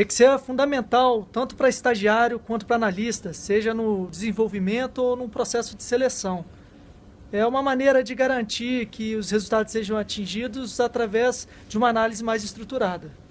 Excel é fundamental tanto para estagiário quanto para analista, seja no desenvolvimento ou no processo de seleção. É uma maneira de garantir que os resultados sejam atingidos através de uma análise mais estruturada.